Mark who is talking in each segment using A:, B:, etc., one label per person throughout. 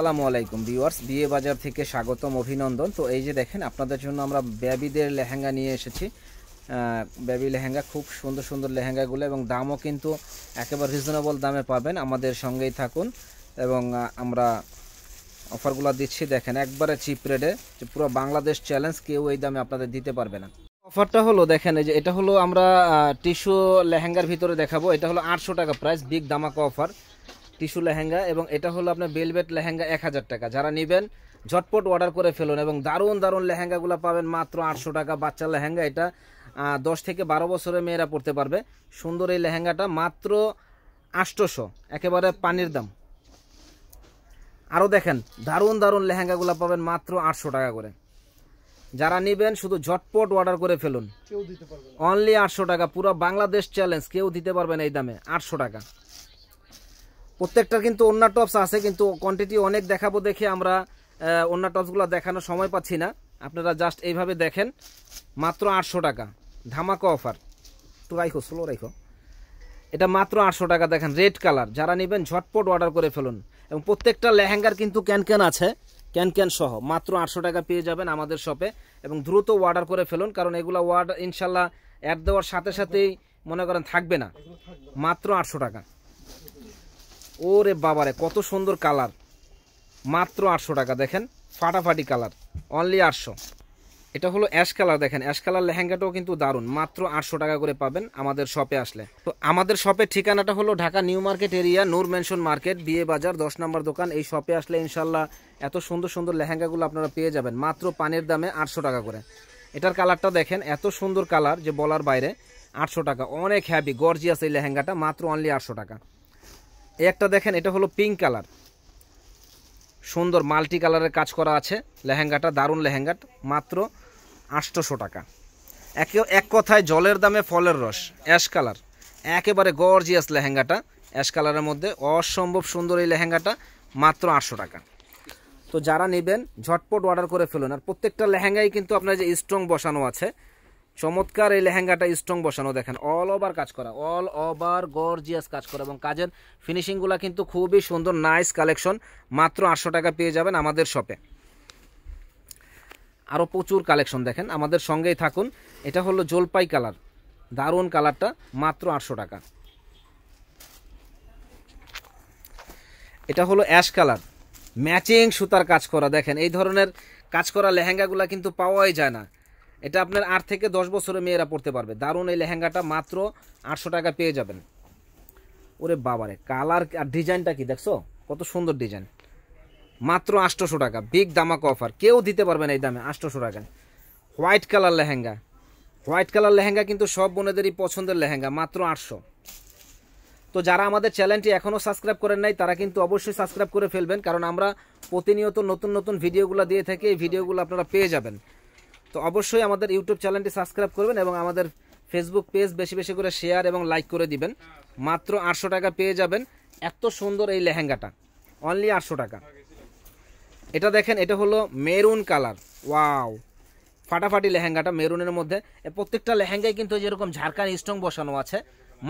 A: সালামু আলাইকুম ভিওয়ার্স বিয়ে বাজার থেকে স্বাগতম অভিনন্দন তো এই যে দেখেন আপনাদের জন্য আমরা ব্যাবিদের লেহেঙ্গা নিয়ে এসেছি ব্যাবি লেহেঙ্গা খুব সুন্দর সুন্দর লেহেঙ্গাগুলো এবং দামও কিন্তু একেবারে রিজনেবল দামে পাবেন আমাদের সঙ্গেই থাকুন এবং আমরা অফারগুলো দিচ্ছি দেখেন একবারে চিপ রেটে যে পুরো বাংলাদেশ চ্যালেঞ্জ কেউ এই দামে আপনাদের দিতে পারবে না অফারটা হলো দেখেন এই যে এটা হলো আমরা টিস্যু লেহেঙ্গার ভিতরে দেখাবো এটা হলো আটশো টাকা প্রাইস বিগ দামাকা অফার টিস্যু লেহেঙ্গা এবং এটা হলো আপনার বেলভেট লেহেঙ্গা এক হাজার টাকা যারা নেবেন ঝটপট অর্ডার করে ফেলুন এবং দারুণ দারুণ লেহেঙ্গাগুলো পাবেন মাত্র আটশো টাকা বাচ্চা লেহেঙ্গা এটা দশ থেকে বারো বছরের মেয়েরা পড়তে পারবে সুন্দর এই লেহেঙ্গাটা মাত্র আষ্টশো একেবারে পানির দাম আরও দেখেন দারুণ দারুণ লেহেঙ্গাগুলো পাবেন মাত্র আটশো টাকা করে যারা নেবেন শুধু ঝটপট অর্ডার করে ফেলুন অনলি আটশো টাকা পুরো বাংলাদেশ চ্যালেঞ্জ কেউ দিতে পারবেন এই দামে আটশো টাকা প্রত্যেকটার কিন্তু অন্য টপস আছে কিন্তু কোয়ান্টিটি অনেক দেখাবো দেখে আমরা অন্য টপসগুলো দেখানোর সময় পাচ্ছি না আপনারা জাস্ট এইভাবে দেখেন মাত্র আটশো টাকা ধামাকা অফার একটু রাইখো স্লো রাইখো এটা মাত্র আটশো টাকা দেখেন রেড কালার যারা নেবেন ঝটপট অর্ডার করে ফেলুন এবং প্রত্যেকটা লেহেঙ্গার কিন্তু ক্যান ক্যান আছে ক্যান ক্যান সহ মাত্র আটশো টাকা পেয়ে যাবেন আমাদের শপে এবং দ্রুত অর্ডার করে ফেলুন কারণ এগুলো অর্ডার ইনশাল্লাহ অ্যাড দেওয়ার সাথে সাথেই মনে করেন থাকবে না মাত্র আটশো টাকা ওরে বাবারে কত সুন্দর কালার মাত্র আটশো টাকা দেখেন ফাটাফাটি কালার অনলি আটশো এটা হলো অ্যাশ কালার দেখেন অ্যাশ কালার লেহেঙ্গাটাও কিন্তু দারুণ মাত্র আটশো টাকা করে পাবেন আমাদের শপে আসলে তো আমাদের শপের ঠিকানাটা হলো Dhaka new market area Noor mansion market বিয়ে বাজার দশ নম্বর দোকান এই শপে আসলে ইনশাল্লাহ এত সুন্দর সুন্দর লেহেঙ্গাগুলো আপনারা পেয়ে যাবেন মাত্র পানির দামে আটশো টাকা করে এটার কালারটা দেখেন এত সুন্দর কালার যে বলার বাইরে আটশো টাকা অনেক হ্যাপি গর্জিয়াস এই লেহেঙ্গাটা মাত্র অনলি আটশো টাকা একটা দেখেন এটা হলো পিঙ্ক কালার সুন্দর মাল্টি কালারের কাজ করা আছে লেহেঙ্গাটা দারুণ লেহেঙ্গাট মাত্র আটশোশো টাকা একে এক কথায় জলের দামে ফলের রস অ্যাশ কালার একেবারে গর্জিয়াস লেহেঙ্গাটা অ্যাশ কালারের মধ্যে অসম্ভব সুন্দর এই লেহেঙ্গাটা মাত্র আটশো টাকা তো যারা নেবেন ঝটপট অর্ডার করে ফেলুন আর প্রত্যেকটা লেহেঙ্গাই কিন্তু আপনার যে স্ট্রং বসানো আছে চমৎকার এই লেহেঙ্গাটা স্ট্রং বসানো দেখেন অল ওভার কাজ করা অল ওভার গর্জিয়াস কাজ করা এবং কাজের ফিনিশিংগুলো কিন্তু খুবই সুন্দর নাইস কালেকশন মাত্র আটশো টাকা পেয়ে যাবেন আমাদের শপে আরও প্রচুর কালেকশন দেখেন আমাদের সঙ্গেই থাকুন এটা হলো জলপাই কালার দারুণ কালারটা মাত্র আটশো টাকা এটা হলো অ্যাশ কালার ম্যাচিং সুতার কাজ করা দেখেন এই ধরনের কাজ করা লেহেঙ্গাগুলো কিন্তু পাওয়াই যায় না এটা আপনার আট থেকে দশ বছরে মেয়েরা পড়তে পারবে দারুণ এই লেহেঙ্গাটা মাত্র আটশো টাকা পেয়ে যাবেন ওরে বাবারে কালার আর ডিজাইনটা কি দেখছো কত সুন্দর ডিজাইন মাত্র আটশোশো টাকা বিগ দামাক অফার কেউ দিতে পারবে না এই দামে আটশোশো টাকা white colour lehenga white colour lehenga কিন্তু সব বোনেদেরই পছন্দের লেহেঙ্গা মাত্র আটশো তো যারা আমাদের চ্যানেলটি এখনও সাবস্ক্রাইব করেন নাই তারা কিন্তু অবশ্যই সাবস্ক্রাইব করে ফেলবেন কারণ আমরা প্রতিনিয়ত নতুন নতুন ভিডিওগুলো দিয়ে থাকি এই ভিডিওগুলো আপনারা পেয়ে যাবেন তো অবশ্যই আমাদের ইউটিউব চ্যানেলটি সাবস্ক্রাইব করবেন এবং আমাদের ফেসবুক পেজ বেশি বেশি করে শেয়ার এবং লাইক করে দিবেন মাত্র আটশো টাকা পেয়ে যাবেন এত সুন্দর এই লেহেঙ্গাটা অনলি আটশো টাকা এটা দেখেন এটা হলো মেরুন কালার ওয়াও ফাটাফাটি লেহেঙ্গাটা মেরুনের মধ্যে প্রত্যেকটা লেহেঙ্গায় কিন্তু যেরকম ঝাড়খান স্টং বসানো আছে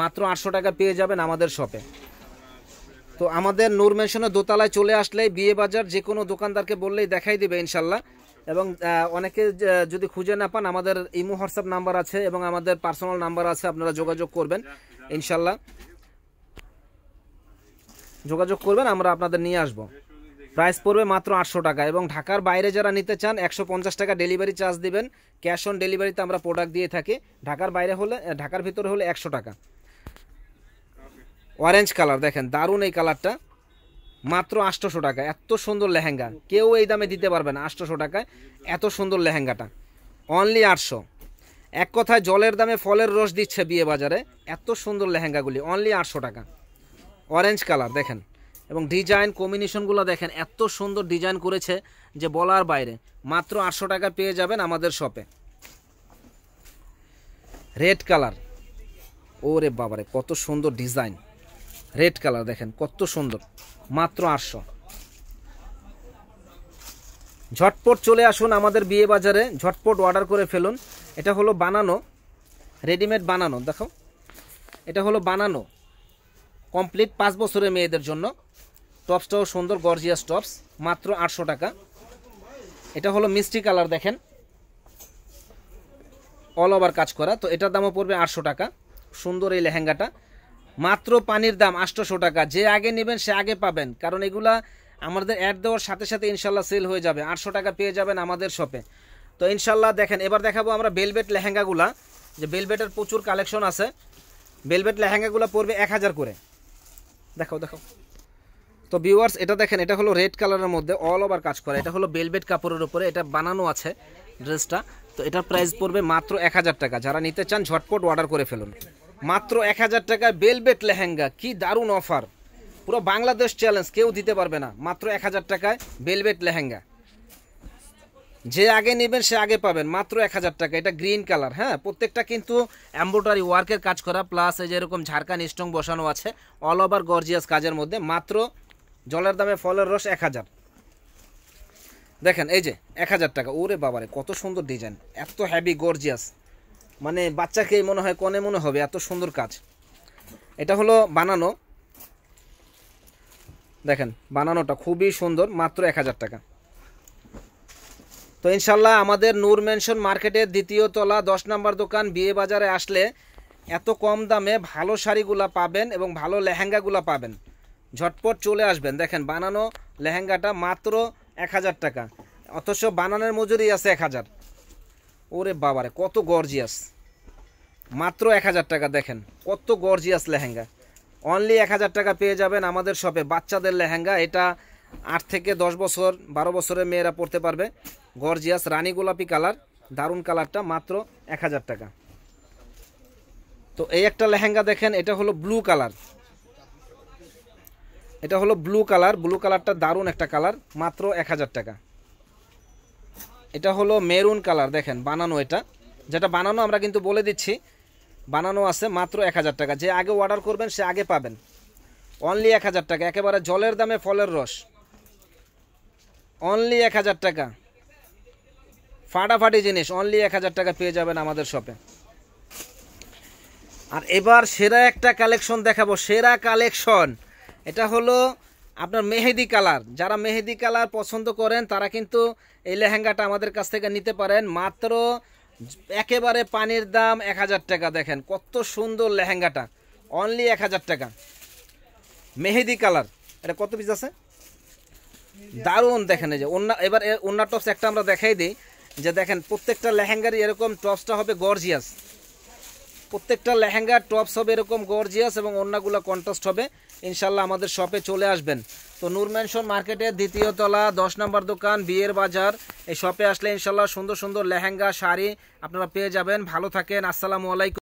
A: মাত্র আটশো টাকা পেয়ে যাবেন আমাদের শপে তো আমাদের নূর মেশনের দোতলায় চলে আসলে বিয়ে বাজার যে কোনো দোকানদারকে বললেই দেখাই দেবে ইনশাল্লাহ এবং অনেকে যদি খুঁজে না পান আমাদের ইমো হোয়াটসঅ্যাপ নাম্বার আছে এবং আমাদের পার্সোনাল নাম্বার আছে আপনারা যোগাযোগ করবেন ইনশাল্লাহ যোগাযোগ করবেন আমরা আপনাদের নিয়ে আসব প্রাইস পড়বে মাত্র আটশো টাকা এবং ঢাকার বাইরে যারা নিতে চান একশো পঞ্চাশ টাকা ডেলিভারি চার্জ দিবেন ক্যাশ অন ডেলিভারিতে আমরা প্রোডাক্ট দিয়ে থাকি ঢাকার বাইরে হলে ঢাকার ভিতরে হলে একশো টাকা অরেঞ্জ কালার দেখেন দারুণ এই কালারটা মাত্র আটশোশো টাকা এত সুন্দর লেহেঙ্গা কেউ এই দামে দিতে পারবে না আটশোশো টাকায় এত সুন্দর লেহেঙ্গাটা অনলি আটশো এক কথায় জলের দামে ফলের রস দিচ্ছে বিয়ে বাজারে এত সুন্দর লেহেঙ্গাগুলি অনলি আটশো টাকা অরেঞ্জ কালার দেখেন এবং ডিজাইন কম্বিনেশনগুলো দেখেন এত সুন্দর ডিজাইন করেছে যে বলার বাইরে মাত্র আটশো টাকা পেয়ে যাবেন আমাদের শপে রেড কালার ওরে বাবারে কত সুন্দর ডিজাইন রেড কালার দেখেন কত সুন্দর মাত্র আটশো ঝটপট চলে আসুন আমাদের বিয়ে বাজারে ঝটপট অর্ডার করে ফেলুন এটা হলো বানানো রেডিমেড বানানো দেখো এটা হলো বানানো কমপ্লিট পাঁচ বছরের মেয়েদের জন্য টপসটাও সুন্দর গর্জিয়াস টপস মাত্র আটশো টাকা এটা হলো মিষ্টি কালার দেখেন অল ওভার কাজ করা তো এটার দামও পড়বে আটশো টাকা সুন্দর এই লেহেঙ্গাটা মাত্র পানির দাম আটশোশো টাকা যে আগে নেবেন সে আগে পাবেন কারণ এগুলা আমাদের অ্যাড দেওয়ার সাথে সাথে ইনশাল্লাহ সেল হয়ে যাবে আটশো টাকা পেয়ে যাবেন আমাদের শপে তো ইনশাল্লাহ দেখেন এবার দেখাবো আমরা বেলবেট লেহেঙ্গাগুলা যে বেলবেটের প্রচুর কালেকশন আছে বেলবেট লেহেঙ্গাগুলো পড়বে এক হাজার করে দেখো দেখো তো ভিউয়ার্স এটা দেখেন এটা হলো রেড কালারের মধ্যে অল ওভার কাজ করে এটা হলো বেলবেট কাপড়ের উপরে এটা বানানো আছে ড্রেসটা তো এটার প্রাইস পড়বে মাত্র এক হাজার টাকা যারা নিতে চান ঝটপট অর্ডার করে ফেলুন মাত্র এক হাজার টাকায় বেলবেট লেহেঙ্গা কি দারুণ অফার পুরো বাংলাদেশ চ্যালেঞ্জ কেউ দিতে পারবে না মাত্র এক হাজার টাকায় বেলবেট লেহেঙ্গা যে আগে নেবেন সে আগে পাবেন মাত্র এক হাজার টাকা এটা গ্রিন কালার হ্যাঁ প্রত্যেকটা কিন্তু এম্ব্রয়ডারি ওয়ার্কের কাজ করা প্লাস এই যে এরকম ঝাড়খান স্টং বসানো আছে অল ওভার গর্জিয়াস কাজের মধ্যে মাত্র জলের দামে ফলের রস এক হাজার দেখেন এই যে এক হাজার টাকা ওরে বাবারে কত সুন্দর ডিজাইন এত হ্যাভি গর্জিয়াস মানে বাচ্চাকে মনে হয় কনে মনে হবে এত সুন্দর কাজ এটা হলো বানানো দেখেন বানানোটা খুবই সুন্দর মাত্র এক হাজার টাকা তো ইনশাল্লাহ আমাদের নূর মেনশন মার্কেটের দ্বিতীয় তলা দশ নম্বর দোকান বিয়ে বাজারে আসলে এত কম দামে ভালো শাড়িগুলা পাবেন এবং ভালো লেহেঙ্গাগুলা পাবেন ঝটপট চলে আসবেন দেখেন বানানো লেহেঙ্গাটা মাত্র এক হাজার টাকা অথচ বানানোর মজুরি আছে এক হাজার ওরে বাবারে কত গর্জিয়াস মাত্র এক হাজার টাকা দেখেন কত গর্জিয়াস লেহেঙ্গা অনলি এক হাজার টাকা পেয়ে যাবেন আমাদের শপে বাচ্চাদের লেহেঙ্গা এটা আট থেকে দশ বছর বারো বছরের মেয়েরা পড়তে পারবে গর্জিয়াস রানী গোলাপি কালার দারুণ কালারটা মাত্র এক হাজার টাকা তো এই একটা লেহেঙ্গা দেখেন এটা হলো ব্লু কালার এটা হলো ব্লু কালার ব্লু কালারটা দারুণ একটা কালার মাত্র এক হাজার টাকা এটা হলো মেরুন কালার দেখেন বানানো এটা যেটা বানানো আমরা কিন্তু বলে দিচ্ছি বানানো আছে মাত্র এক হাজার টাকা যে আগে অর্ডার করবেন সে আগে পাবেন অনলি এক হাজার টাকা একেবারে জলের দামে ফলের রস অনলি এক হাজার টাকা ফাটাফাটি জিনিস অনলি এক হাজার টাকা পেয়ে যাবেন আমাদের শপে আর এবার সেরা একটা কালেকশন দেখাবো সেরা কালেকশন এটা হলো আপনার মেহেদি কালার যারা মেহেদি কালার পছন্দ করেন তারা কিন্তু এই লেহেঙ্গাটা আমাদের কাছ থেকে নিতে পারেন মাত্র একেবারে পানির দাম এক হাজার টাকা দেখেন কত সুন্দর লেহেঙ্গাটা অনলি এক হাজার টাকা মেহেদি কালার এটা কত পিস আছে দারুণ দেখেন এই যে অন্য এবার অন্য টপস একটা আমরা দেখাই দিই যে দেখেন প্রত্যেকটা লেহেঙ্গারই এরকম টপসটা হবে গর্জিয়াস প্রত্যেকটা লেহেঙ্গার টপস হবে এরকম গর্জিয়াস এবং অন্যগুলো কন্ট্রাস্ট হবে ইনশাল্লাহ আমাদের শপে চলে আসবেন তো নূর মার্কেটের দ্বিতীয় তলা দশ নম্বর দোকান বিয়ের বাজার এই শপে আসলে ইনশাল্লাহ সুন্দর সুন্দর লেহেঙ্গা শাড়ি আপনারা পেয়ে যাবেন ভালো থাকেন আসসালামু আলাইকুম